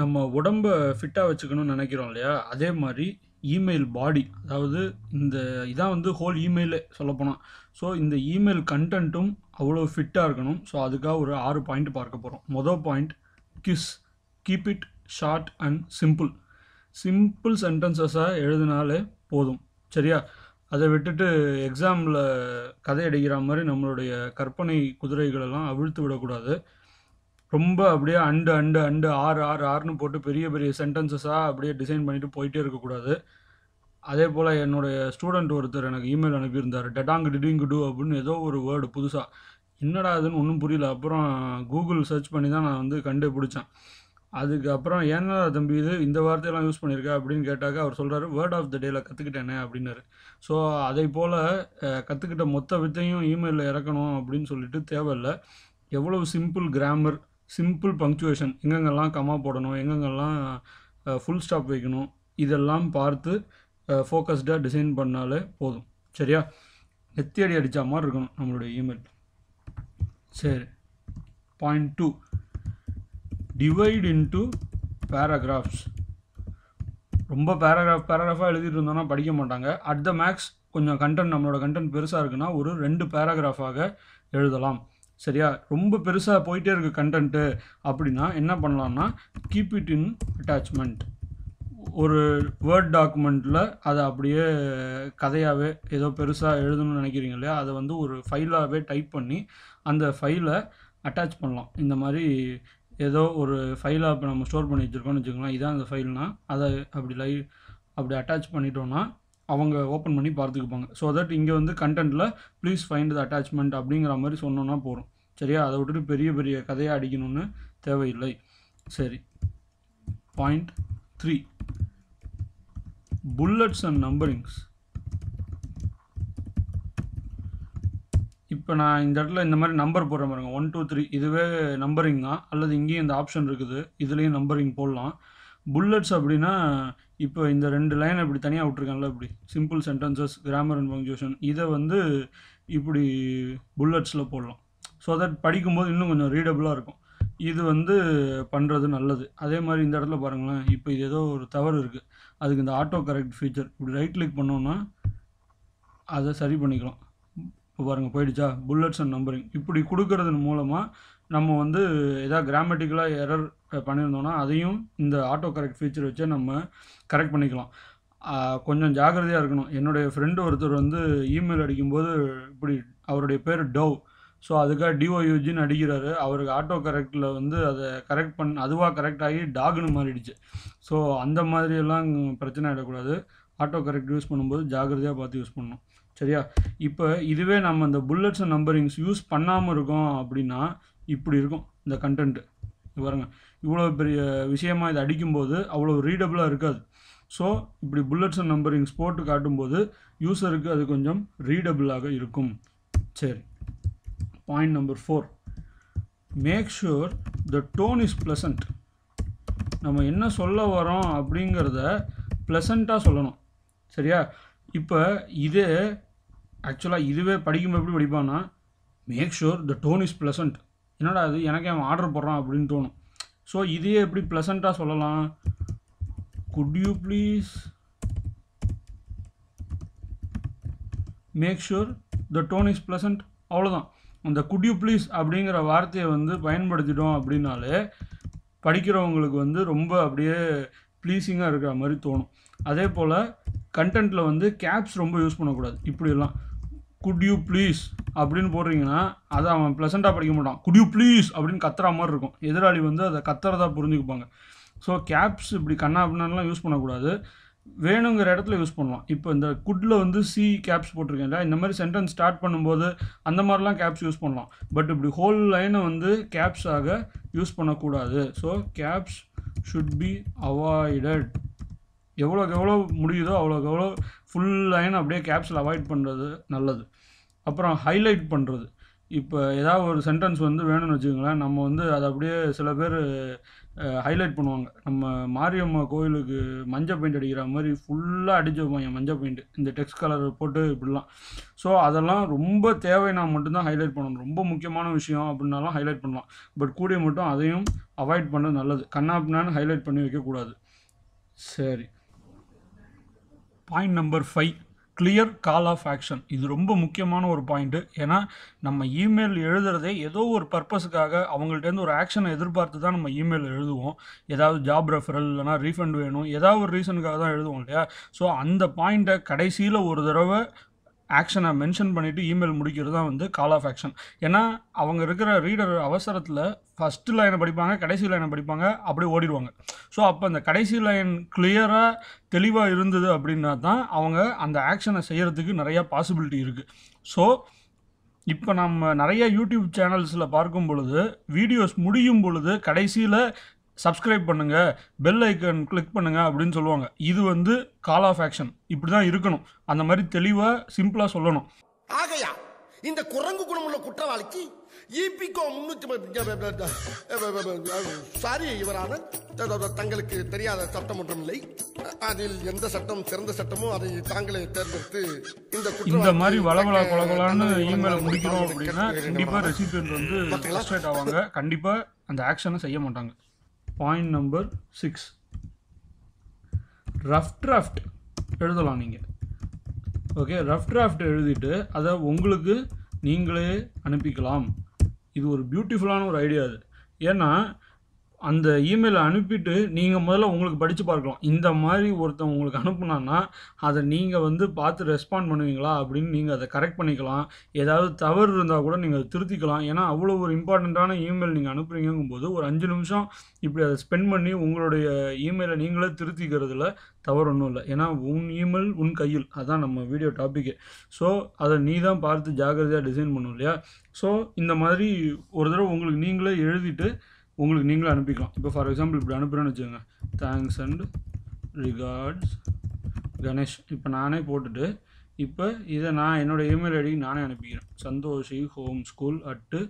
நம்ம உடம்பை ஃபிட்டாக வச்சுக்கணும்னு நினைக்கிறோம் இல்லையா அதே மாதிரி இமெயில் பாடி அதாவது இந்த இதான் வந்து ஹோல் இமெயிலே சொல்லப்போனால் ஸோ இந்த இமெயில் கண்டென்ட்டும் அவ்வளோ ஃபிட்டாக இருக்கணும் ஸோ அதுக்காக ஒரு ஆறு பாயிண்ட் பார்க்க போகிறோம் மொதல் point KISS keep it short and simple simple சென்டென்சஸாக எழுதினாலே போதும் சரியா அதை விட்டுட்டு எக்ஸாமில் கதை அடிக்கிற மாதிரி நம்மளுடைய கற்பனை குதிரைகளெல்லாம் அவிழ்த்து விடக்கூடாது ரொம்ப அப்படியே அண்டு அண்டு அண்டு ஆறு ஆறு ஆறுன்னு போட்டு பெரிய பெரிய சென்டென்சஸாக அப்படியே டிசைன் பண்ணிவிட்டு போயிட்டே இருக்கக்கூடாது அதே போல் என்னுடைய ஸ்டூடெண்ட் ஒருத்தர் எனக்கு இமெயில் அனுப்பியிருந்தார் டெடாங் டிடிங் டு அப்படின்னு ஏதோ ஒரு வேர்டு புதுசாக என்னடா அதுன்னு ஒன்றும் புரியல அப்புறம் கூகுள் சர்ச் பண்ணி தான் நான் வந்து கண்டுபிடிச்சேன் அதுக்கப்புறம் ஏன்னா தம்பி இது இந்த வார்த்தையெல்லாம் யூஸ் பண்ணியிருக்கா அப்படின்னு கேட்டாக்க அவர் சொல்கிறார் வேர்ட் ஆஃப் த டேயில் கற்றுக்கிட்டேனே அப்படின்னாரு ஸோ அதே போல் கற்றுக்கிட்ட மொத்த வித்தையும் இமெயிலில் இறக்கணும் அப்படின்னு சொல்லிட்டு தேவையில்லை எவ்வளோ சிம்பிள் கிராமர் சிம்பிள் பங்க்சுவேஷன் எங்கெங்கெல்லாம் கம்மா போடணும் எங்கெங்கெல்லாம் ஃபுல் ஸ்டாப் வைக்கணும் இதெல்லாம் பார்த்து ஃபோக்கஸ்டாக டிசைன் பண்ணாலே போதும் சரியா நெத்தியடி அடித்த மாதிரி இருக்கணும் நம்மளுடைய இமெயில் சரி point two divide into paragraphs ரொம்ப பேராகிராஃப் பேராகிராஃபாக எழுதிட்டு இருந்தோம்னா படிக்க மாட்டாங்க அட் த மேக்ஸ் கொஞ்சம் கண்டென்ட் நம்மளோட கண்டென்ட் பெருசாக இருக்குன்னா ஒரு ரெண்டு பேராகிராஃபாக எழுதலாம் சரியா ரொம்ப பெருசாக போயிட்டே இருக்குது கண்டென்ட்டு அப்படின்னா என்ன பண்ணலான்னா கீப் இட் இன் அட்டாச்மெண்ட் ஒரு வேர்ட் டாக்குமெண்ட்டில் அதை அப்படியே கதையாகவே ஏதோ பெருசாக எழுதணும்னு நினைக்கிறீங்க இல்லையா அதை வந்து ஒரு ஃபைலாகவே டைப் பண்ணி அந்த ஃபைலை அட்டாச் பண்ணலாம் இந்த மாதிரி ஏதோ ஒரு ஃபைலாக இப்போ நம்ம ஸ்டோர் பண்ணி வச்சுருக்கோம்னு வச்சுக்கலாம் இதான் அந்த ஃபைல்னால் அதை அப்படி லை அப்படி அட்டாச் பண்ணிட்டோன்னா அவங்க ஓப்பன் பண்ணி பார்த்துக்குப்பாங்க ஸோ தட் இங்கே வந்து கண்டென்ட்டில் ப்ளீஸ் ஃபைண்ட் த அட்டாச்மெண்ட் அப்படிங்கிற மாதிரி சொன்னோன்னா போகிறோம் சரியா அதை விட்டுட்டு பெரிய பெரிய கதையாக அடிக்கணும்னு தேவையில்லை சரி point three bullets and numberings இப்போ நான் இந்த இடத்துல இந்த மாதிரி நம்பர் போடுற பாருங்க ஒன் டூ த்ரீ இதுவே நம்பரிங் தான் அல்லது இங்கேயும் இந்த ஆப்ஷன் இருக்குது இதுலேயும் நம்பரிங் போடலாம் புல்லட்ஸ் அப்படின்னா இப்போ இந்த ரெண்டு லைன் இப்படி தனியாக விட்டுருக்காங்களா இப்படி simple sentences grammar and punctuation இதை வந்து இப்படி புல்லட்ஸில் போடலாம் ஸோ தட் படிக்கும்போது இன்னும் கொஞ்சம் ரீடபுளாக இருக்கும் இது வந்து பண்ணுறது நல்லது அதே மாதிரி இந்த இடத்துல பாருங்களேன் இப்போ இது ஏதோ ஒரு தவறு இருக்குது அதுக்கு இந்த ஆட்டோ கரெக்ட் ஃபீச்சர் இப்படி ரைட் கிளிக் பண்ணோன்னா அதை சரி பண்ணிக்கலாம் பாருங்கள் போயிடுச்சா புல்லட்ஸ் அண்ட் நம்பரிங் இப்படி கொடுக்கறதன் மூலமாக நம்ம வந்து எதாவது கிராமட்டிக்கலாக எரர் பண்ணியிருந்தோம்னா அதையும் இந்த ஆட்டோ கரெக்ட் ஃபீச்சர் வச்சு நம்ம கரெக்ட் பண்ணிக்கலாம் கொஞ்சம் ஜாகிரதையாக இருக்கணும் என்னுடைய ஃப்ரெண்டு ஒருத்தர் வந்து இமெயில் அடிக்கும்போது இப்படி அவருடைய பேர் டவ் ஸோ அதுக்காக டிஓயூஜின்னு அடிக்கிறாரு அவருக்கு ஆட்டோ கரெக்டில் வந்து அதை கரெக்ட் பண் அதுவாக கரெக்ட் ஆகி டாக்னு மாறிடுச்சு ஸோ அந்த மாதிரியெல்லாம் பிரச்சனை ஆகிடக்கூடாது ஆட்டோ கரெக்ட் யூஸ் பண்ணும்போது ஜாகிரதையாக பார்த்து யூஸ் பண்ணணும் சரியா இப்போ இதுவே நம்ம இந்த புல்லட்ஸ் அண்ட் நம்பரிங்ஸ் யூஸ் பண்ணாமல் இருக்கோம் அப்படின்னா இப்படி இருக்கும் இந்த கண்டென்ட்டு பாருங்க இவ்வளோ பெரிய விஷயமாக இது அடிக்கும்போது அவ்வளோ ரீடபுளாக இருக்காது ஸோ இப்படி புல்லட்ஸ் அண்ட் நம்பரிங்ஸ் போட்டு காட்டும்போது யூஸருக்கு அது கொஞ்சம் ரீடபுளாக இருக்கும் சரி point number four make sure the tone is pleasant நம்ம என்ன சொல்ல வரோம் அப்படிங்கிறத ப்ளசண்ட்டாக சொல்லணும் சரியா இப்போ இது ஆக்சுவலாக இதுவே படிக்கும் எப்படி படிப்பான்னா make sure the tone is pleasant என்னடா அது எனக்கு அவன் ஆர்டர் போடுறான் அப்படின்னு தோணும் ஸோ இதையே எப்படி ப்ளசண்ட்டாக சொல்லலாம் good you please make sure the tone is pleasant அவ்வளோதான் அந்த குட் யூ ப்ளீஸ் அப்படிங்கிற வார்த்தையை வந்து பயன்படுத்திட்டோம் அப்படின்னாலே படிக்கிறவங்களுக்கு வந்து ரொம்ப அப்படியே ப்ளீஸிங்காக இருக்கிற மாதிரி தோணும் அதே போல் கண்டென்ட்டில் வந்து கேப்ஸ் ரொம்ப யூஸ் பண்ணக்கூடாது இப்படியெல்லாம் குட் யூ ப்ளீஸ் அப்படின்னு போடுறீங்கன்னா அதை அவன் ப்ளசண்ட்டாக படிக்க மாட்டான் குட் யூ ப்ளீஸ் அப்படின்னு கத்துற மாதிரி இருக்கும் எதிராளி வந்து அதை கத்துறதா புரிஞ்சுக்குப்பாங்க ஸோ கேப்ஸ் இப்படி கண்ணா அப்படின்னாலாம் யூஸ் பண்ணக்கூடாது வேணுங்கிற இடத்துல யூஸ் பண்ணலாம் இப்போ இந்த குட்டில் வந்து சி கேப்ஸ் போட்டிருக்கேன்ல இந்த மாதிரி சென்டென்ஸ் ஸ்டார்ட் பண்ணும்போது அந்த மாதிரிலாம் கேப்ஸ் யூஸ் பண்ணலாம் பட் இப்படி ஹோல் லைனை வந்து கேப்ஸாக யூஸ் பண்ணக்கூடாது so caps should be avoided எவ்வளோக்கு எவ்வளோ முடியுதோ அவ்வளோக்கு எவ்வளோ ஃபுல் லைன் அப்படியே கேப்ஸில் அவாய்ட் பண்ணுறது நல்லது அப்புறம் ஹைலைட் பண்ணுறது இப்போ ஏதாவது ஒரு சென்டென்ஸ் வந்து வேணும்னு வச்சுக்கோங்களேன் நம்ம வந்து அதை அப்படியே சில பேர் ஹைலைட் பண்ணுவாங்க நம்ம மாரியம்மா கோயிலுக்கு மஞ்சள் பெயிண்ட் அடிக்கிற மாதிரி ஃபுல்லாக அடிச்சு வைப்பாங்க மஞ்சள் பெயிண்ட்டு இந்த டெக்ஸ்ட் கலர் போட்டு இப்படிலாம் ஸோ அதெல்லாம் ரொம்ப தேவைன்னா மட்டும்தான் ஹைலைட் பண்ணணும் ரொம்ப முக்கியமான விஷயம் அப்படின்னாலாம் ஹைலைட் பண்ணலாம் பட் கூடிய மட்டும் அதையும் அவாய்ட் பண்ணது நல்லது கண்ணாப்பினான்னு ஹைலைட் பண்ணி வைக்கக்கூடாது சரி point number five clear call of action இது ரொம்ப முக்கியமான ஒரு பாயிண்ட்டு ஏன்னா நம்ம இமெயில் எழுதுறதே ஏதோ ஒரு பர்பஸுக்காக அவங்கள்ட்டேருந்து ஒரு ஆக்ஷனை எதிர்பார்த்து தான் நம்ம இமெயில் எழுதுவோம் ஏதாவது ஜாப் ரெஃபரல் இல்லைனா ரீஃபண்ட் வேணும் ஏதாவது ஒரு ரீசனுக்காக தான் எழுதுவோம் இல்லையா ஸோ அந்த பாயிண்ட்டை கடைசியில் ஒரு தடவை ஆக்ஷனை மென்ஷன் பண்ணிவிட்டு இமெயில் முடிக்கிறது தான் வந்து கால் ஆஃப் ஆக்ஷன் ஏன்னா அவங்க இருக்கிற ரீடர் அவசரத்தில் ஃபஸ்ட்டு லைனை படிப்பாங்க கடைசி லைனை படிப்பாங்க அப்படியே ஓடிடுவாங்க ஸோ அப்போ அந்த கடைசி லைன் கிளியராக தெளிவாக இருந்தது அப்படின்னா தான் அவங்க அந்த ஆக்ஷனை செய்கிறதுக்கு நிறையா பாசிபிலிட்டி இருக்குது ஸோ இப்போ நம்ம நிறைய யூடியூப் சேனல்ஸில் பார்க்கும் பொழுது வீடியோஸ் முடியும் பொழுது கடைசியில் சப்ஸ்கிரைப் பண்ணுங்கள் பெல் ஐக்கன் கிளிக் பண்ணுங்கள் அப்படின்னு சொல்லுவாங்க இது வந்து கால் ஆஃப் ஆக்ஷன் இப்படி தான் இருக்கணும் அந்த மாதிரி தெளிவாக சிம்பிளாக சொல்லணும் ஆகையா இந்த குரங்கு குணமுள்ள குற்றவாளிக்கு இபிகோ முன்னூற்றி சாரி இவரான தங்களுக்கு தெரியாத சட்டம் ஒன்றும் இல்லை அதில் எந்த சட்டம் சிறந்த சட்டமோ அதை தாங்களே தேர்ந்தெடுத்து இந்த இந்த மாதிரி வளவள கொலகலான்னு இமெயில் முடிக்கிறோம் அப்படின்னா கண்டிப்பாக ரெசிபியன்ட் வந்து ஆவாங்க கண்டிப்பாக அந்த ஆக்ஷனை செய்ய மாட்டாங்க point number six rough draft எழுதலாம் நீங்கள் ஓகே ரஃப் டிராஃப்ட் எழுதிட்டு அதை உங்களுக்கு நீங்களே அனுப்பிக்கலாம் இது ஒரு பியூட்டிஃபுல்லான ஒரு ஐடியா அது ஏன்னா அந்த இமெயிலை அனுப்பிட்டு நீங்கள் முதல்ல உங்களுக்கு படித்து பார்க்கலாம் இந்த மாதிரி ஒருத்தன் உங்களுக்கு அனுப்புனான்னா அதை நீங்கள் வந்து பார்த்து ரெஸ்பாண்ட் பண்ணுவீங்களா அப்படின்னு நீங்கள் அதை கரெக்ட் பண்ணிக்கலாம் ஏதாவது தவறு இருந்தால் கூட நீங்கள் திருத்திக்கலாம் ஏன்னா அவ்வளோ ஒரு இம்பார்ட்டண்ட்டான இமெயில் நீங்கள் அனுப்புகிறீங்கும் போது ஒரு அஞ்சு நிமிஷம் இப்படி அதை ஸ்பெண்ட் பண்ணி உங்களுடைய இமெயிலை நீங்களே திருத்திக்கிறதுல தவறு ஒன்றும் இல்லை ஏன்னா உன் இமெயில் உன் கையில் அதான் நம்ம வீடியோ டாப்பிக்கு ஸோ அதை நீ தான் பார்த்து ஜாகிரதையாக டிசைன் பண்ணும் இல்லையா ஸோ இந்த மாதிரி ஒரு தடவை உங்களுக்கு நீங்களே எழுதிட்டு உங்களுக்கு நீங்களும் அனுப்பிக்கலாம் இப்போ ஃபார் எக்ஸாம்பிள் இப்படி அனுப்புகிறேன்னு வச்சுக்கோங்க தேங்க்ஸ் அண்ட் ரிகார்ட்ஸ் கணேஷ் இப்போ நானே போட்டுட்டு இப்போ இதை நான் என்னோடய இமெயில் ஐடிக்கு நானே அனுப்பிக்கிறேன் Santhoshi home school at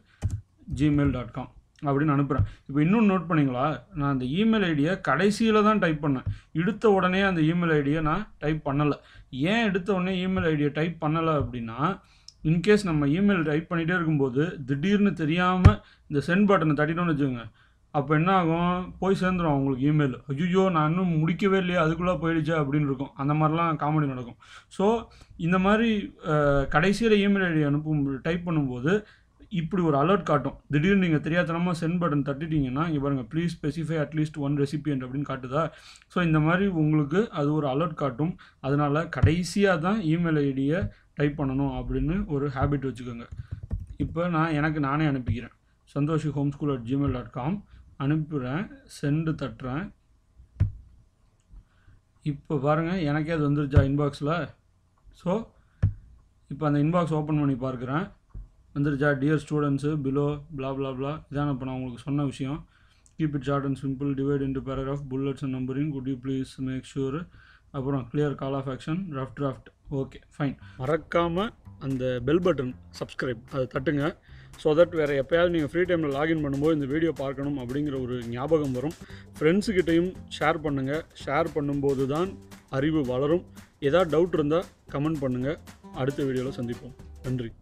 Gmail dot com அப்படின்னு அனுப்புகிறேன் இப்போ இன்னும் நோட் பண்ணிங்களா நான் அந்த இமெயில் ஐடியை கடைசியில் தான் டைப் பண்ணேன் எடுத்த உடனே அந்த இமெயில் ஐடியை நான் டைப் பண்ணலை ஏன் எடுத்த உடனே இமெயில் ஐடியை டைப் பண்ணலை அப்படின்னா இன்கேஸ் நம்ம இமெயில் டைப் பண்ணிகிட்டே இருக்கும்போது திடீர்னு தெரியாமல் இந்த சென்ட் பட்டனை தட்டிட்டோம்னு வச்சுக்கோங்க அப்போ என்ன ஆகும் போய் சேர்ந்துடும் அவங்களுக்கு இமெயில் ஐயோ நான் இன்னும் முடிக்கவே இல்லையா அதுக்குள்ளே போயிடுச்சு அப்படின்னு இருக்கும் அந்த மாதிரிலாம் காமெடி நடக்கும் ஸோ இந்த மாதிரி கடைசியில் இமெயில் ஐடி அனுப்பும் டைப் பண்ணும்போது இப்படி ஒரு அலர்ட் காட்டும் திடீர்னு நீங்கள் தெரியாதனமாக சென்ட் பட்டன் தட்டிட்டீங்கன்னா இங்கே பாருங்கள் please specify at least one recipient அப்படின்னு காட்டுதா ஸோ இந்த மாதிரி உங்களுக்கு அது ஒரு அலர்ட் காட்டும் அதனால் கடைசியாக தான் இமெயில் ஐடியை டைப் பண்ணணும் அப்படின்னு ஒரு ஹேபிட் வச்சுக்கோங்க இப்போ நான் எனக்கு நானே அனுப்பிக்கிறேன் Santhoshi home school at Gmail dot com அனுப்புகிறேன் சென்டு தட்டுறேன் இப்போ பாருங்கள் எனக்கே அது வந்துருச்சா இன்பாக்ஸில் ஸோ இப்போ அந்த இன்பாக்ஸ் ஓப்பன் பண்ணி பார்க்குறேன் வந்துருச்சா dear students below blah blah blah இதான் இப்போ நான் உங்களுக்கு சொன்ன விஷயம் keep it short and simple divide into paragraph bullets and numbering good you please make sure அப்புறம் clear call of action rough draft okay fine மறக்காமல் அந்த பெல் பட்டன் சப்ஸ்கிரைப் அதை தட்டுங்க ஸோ தட் வேறு எப்போயாவது நீங்கள் ஃப்ரீ டைமில் லாகின் பண்ணும்போது இந்த வீடியோ பார்க்கணும் அப்படிங்கிற ஒரு ஞாபகம் வரும் ஃப்ரெண்ட்ஸுக்கிட்டையும் ஷேர் பண்ணுங்கள் ஷேர் பண்ணும்போது தான் அறிவு வளரும் ஏதாவது டவுட் இருந்தால் கமெண்ட் பண்ணுங்கள் அடுத்த வீடியோவில் சந்திப்போம் நன்றி